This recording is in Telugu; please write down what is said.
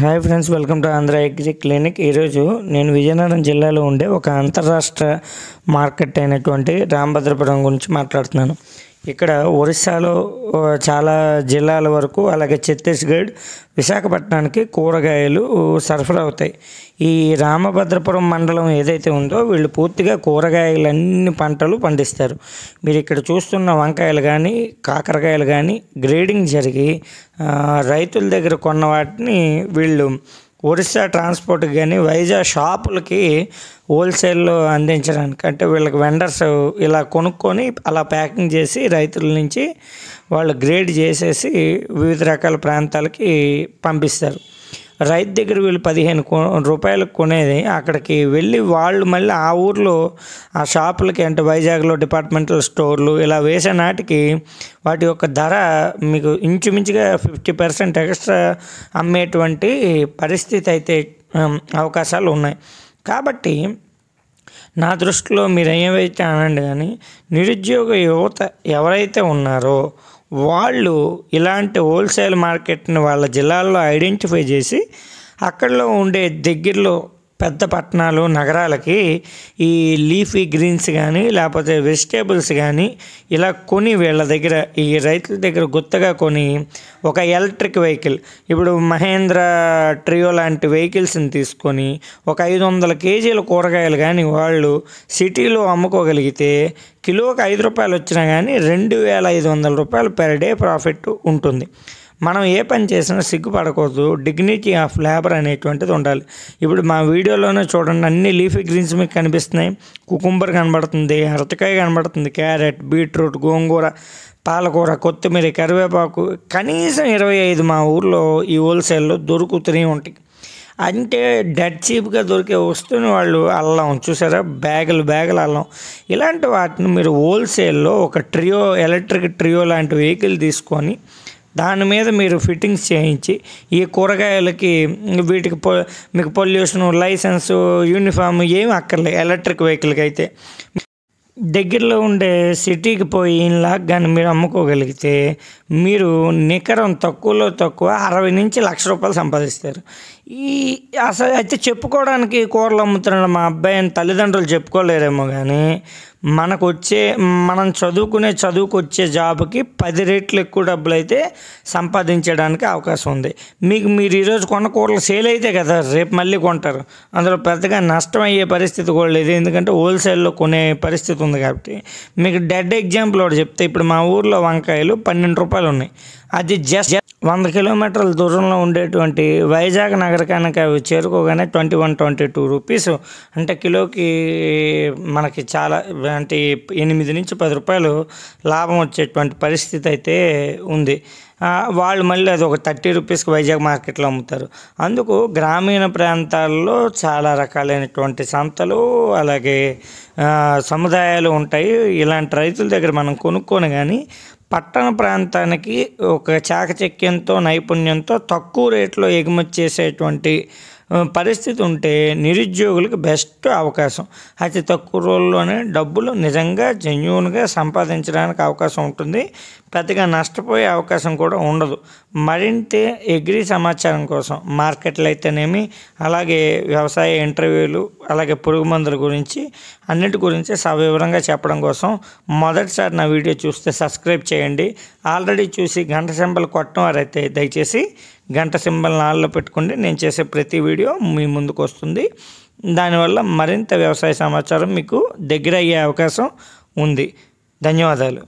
hi friends welcome to Andhra agri clinic ఈరోజు నేను విజయనగరం జిల్లాలో ఉండే ఒక అంతర్రాష్ట్ర మార్కెట్ అయినటువంటి రామభద్రపురం గురించి మాట్లాడుతున్నాను ఇక్కడ ఒరిస్సాలో చాలా జిల్లాల వరకు అలాగే ఛత్తీస్గఢ్ విశాఖపట్నానికి కూరగాయలు సరఫరా అవుతాయి ఈ రామభద్రపురం మండలం ఏదైతే ఉందో వీళ్ళు పూర్తిగా కూరగాయలన్నీ పంటలు పండిస్తారు మీరు ఇక్కడ చూస్తున్న వంకాయలు కానీ కాకరకాయలు కానీ గ్రేడింగ్ జరిగి రైతుల దగ్గర కొన్న వాటిని వీళ్ళు ఒరిస్సా ట్రాన్స్పోర్ట్కి కానీ వైజాగ్ షాపులకి హోల్సేల్లో అందించడానికి అంటే వీళ్ళకి వెండర్స్ ఇలా కొనుక్కొని అలా ప్యాకింగ్ చేసి రైతుల నుంచి వాళ్ళు గ్రేడ్ చేసేసి వివిధ రకాల ప్రాంతాలకి పంపిస్తారు రైతు దగ్గర వీళ్ళు పదిహేను కో రూపాయలకు కొనేది అక్కడికి వెళ్ళి వాళ్ళు మళ్ళీ ఆ ఊర్లో ఆ షాపులకి అంటే వైజాగ్లో డిపార్ట్మెంటల్ స్టోర్లు ఇలా వేసే నాటికి వాటి యొక్క ధర మీకు ఇంచుమించుగా ఫిఫ్టీ పర్సెంట్ ఎక్స్ట్రా అమ్మేటువంటి పరిస్థితి అయితే అవకాశాలు ఉన్నాయి కాబట్టి నా దృష్టిలో మీరు ఏమైతే అనండి కానీ నిరుద్యోగ యువత ఎవరైతే ఉన్నారో వాళ్ళు ఇలాంటి హోల్సేల్ మార్కెట్ని వాళ్ళ జిల్లాల్లో ఐడెంటిఫై చేసి అక్కడలో ఉండే దగ్గరలో పెద్ద పట్టణాలు నగరాలకి ఈ లీఫీ గ్రీన్స్ కానీ లేకపోతే వెజిటేబుల్స్ కానీ ఇలా కొని వీళ్ళ దగ్గర ఈ రైతుల దగ్గర గుత్తగా కొని ఒక ఎలక్ట్రిక్ వెహికల్ ఇప్పుడు మహేంద్ర ట్రియో లాంటి వెహికల్స్ని తీసుకొని ఒక ఐదు వందల కేజీల కూరగాయలు కానీ వాళ్ళు సిటీలో అమ్ముకోగలిగితే కిలోకి ఐదు రూపాయలు వచ్చినా కానీ రెండు వేల ఐదు వందల రూపాయలు పెర్ డే ప్రాఫిట్ ఉంటుంది మనం ఏ పని చేసినా సిగ్గుపడకూడదు డిగ్నిటీ ఆఫ్ లేబర్ అనేటువంటిది ఉండాలి ఇప్పుడు మా వీడియోలోనే చూడండి అన్ని లీఫీ గ్రీన్స్ మీకు కనిపిస్తున్నాయి కుకుంబర్ కనబడుతుంది హరతకాయ కనబడుతుంది క్యారెట్ బీట్రూట్ గోంగూర పాలకూర కొత్తిమీర కరివేపాకు కనీసం ఇరవై ఐదు మా ఊర్లో ఈ హోల్సేల్లో దొరుకుతూనే ఉంటాయి అంటే డెడ్ చీప్గా దొరికే వస్తువుని వాళ్ళు అల్లం చూసారా బ్యాగులు బ్యాగులు అల్లం ఇలాంటి వాటిని మీరు హోల్సేల్లో ఒక ట్రియో ఎలక్ట్రిక్ ట్రియో లాంటి వెహికల్ తీసుకొని దాని మీద మీరు ఫిట్టింగ్స్ చేయించి ఈ కూరగాయలకి వీటికి పొ మీకు పొల్యూషను లైసెన్సు యూనిఫామ్ ఏమి అక్కర్లేదు ఎలక్ట్రిక్ వెహికల్కి అయితే దగ్గరలో ఉండే సిటీకి పోయి ఇన్లాక్ కానీ మీరు అమ్ముకోగలిగితే మీరు నికరం తక్కువలో తక్కువ అరవై నుంచి లక్ష రూపాయలు సంపాదిస్తారు ఈ అసలు అయితే చెప్పుకోవడానికి కూరలు అమ్ముతున్నాడు మా అబ్బాయి అని తల్లిదండ్రులు చెప్పుకోలేరేమో కానీ మనకు వచ్చే మనం చదువుకునే చదువుకు వచ్చే జాబ్కి పది రెట్లు ఎక్కువ డబ్బులు అయితే సంపాదించడానికి అవకాశం ఉంది మీకు మీరు ఈరోజు కొన్న కూరలు సేల్ అయితే కదా రేపు మళ్ళీ కొంటారు అందులో పెద్దగా నష్టం అయ్యే పరిస్థితి కూడా లేదు ఎందుకంటే హోల్సేల్లో కొనే పరిస్థితి ఉంది కాబట్టి మీకు డెడ్ ఎగ్జాంపుల్ ఒకటి చెప్తే ఇప్పుడు మా ఊర్లో వంకాయలు పన్నెండు రూపాయలు ఉన్నాయి అది జస్ట్ వంద కిలోమీటర్ల దూరంలో ఉండేటువంటి వైజాగ్ నగరకానికి అవి చేరుకోగానే twenty one twenty two rupees అంటే కిలోకి మనకి చాలా అంటే ఎనిమిది నుంచి పది రూపాయలు లాభం వచ్చేటువంటి పరిస్థితి అయితే ఉంది వాళ్ళు మళ్ళీ అది ఒక థర్టీ రూపీస్కి వైజాగ్ మార్కెట్లో అమ్ముతారు అందుకు గ్రామీణ ప్రాంతాల్లో చాలా రకాలైనటువంటి సంతలు అలాగే సముదాయాలు ఉంటాయి ఇలాంటి రైతుల దగ్గర మనం కొనుక్కొని కానీ పట్టణ ప్రాంతానికి ఒక చాకచక్యంతో నైపుణ్యంతో తక్కువ రేట్లో ఎగుమతి చేసేటువంటి పరిస్థితి ఉంటే నిరుద్యోగులకు బెస్ట్ అవకాశం అతి తక్కువ రోజుల్లోనే డబ్బులు నిజంగా జెన్యున్గా సంపాదించడానికి అవకాశం ఉంటుంది పెద్దగా నష్టపోయే అవకాశం కూడా ఉండదు మరింత ఎగ్రీ సమాచారం కోసం మార్కెట్లు అయితేనేమి అలాగే వ్యవసాయ ఇంటర్వ్యూలు అలాగే పురుగు మందుల గురించి అన్నిటి గురించి సవివరంగా చెప్పడం కోసం మొదటిసారి నా వీడియో చూస్తే సబ్స్క్రైబ్ చేయండి ఆల్రెడీ చూసి గంట సింబల్ కొట్టడం వారైతే దయచేసి గంట సింబల్ నాల్లో పెట్టుకోండి నేను చేసే ప్రతి వీడియో మీ ముందుకు వస్తుంది దానివల్ల మరింత వ్యవసాయ సమాచారం మీకు దగ్గర అయ్యే అవకాశం ఉంది ధన్యవాదాలు